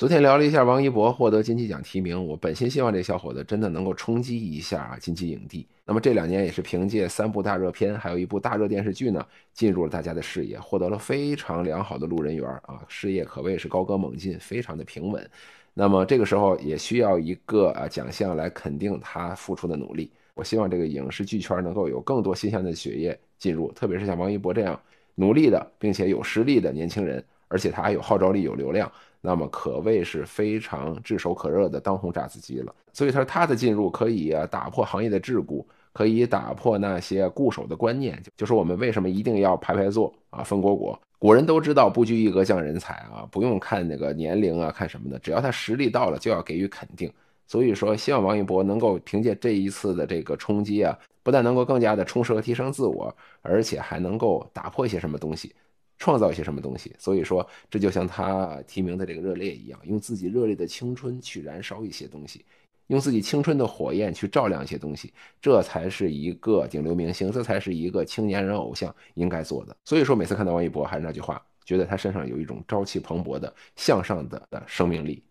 昨天聊了一下王一博获得金鸡奖提名，我本心希望这小伙子真的能够冲击一下啊金鸡影帝。那么这两年也是凭借三部大热片，还有一部大热电视剧呢，进入了大家的视野，获得了非常良好的路人缘啊，事业可谓是高歌猛进，非常的平稳。那么这个时候也需要一个啊奖项来肯定他付出的努力。我希望这个影视剧圈能够有更多新鲜的血液进入，特别是像王一博这样努力的并且有实力的年轻人。而且他还有号召力，有流量，那么可谓是非常炙手可热的当红炸子鸡了。所以说，他的进入可以啊打破行业的桎梏，可以打破那些固守的观念，就是我们为什么一定要排排坐啊分果果？古人都知道不拘一格降人才啊，不用看那个年龄啊，看什么的，只要他实力到了就要给予肯定。所以说，希望王一博能够凭借这一次的这个冲击啊，不但能够更加的充实和提升自我，而且还能够打破一些什么东西。创造一些什么东西，所以说这就像他提名的这个热烈一样，用自己热烈的青春去燃烧一些东西，用自己青春的火焰去照亮一些东西，这才是一个顶流明星，这才是一个青年人偶像应该做的。所以说每次看到王一博，还是那句话，觉得他身上有一种朝气蓬勃的向上的的生命力。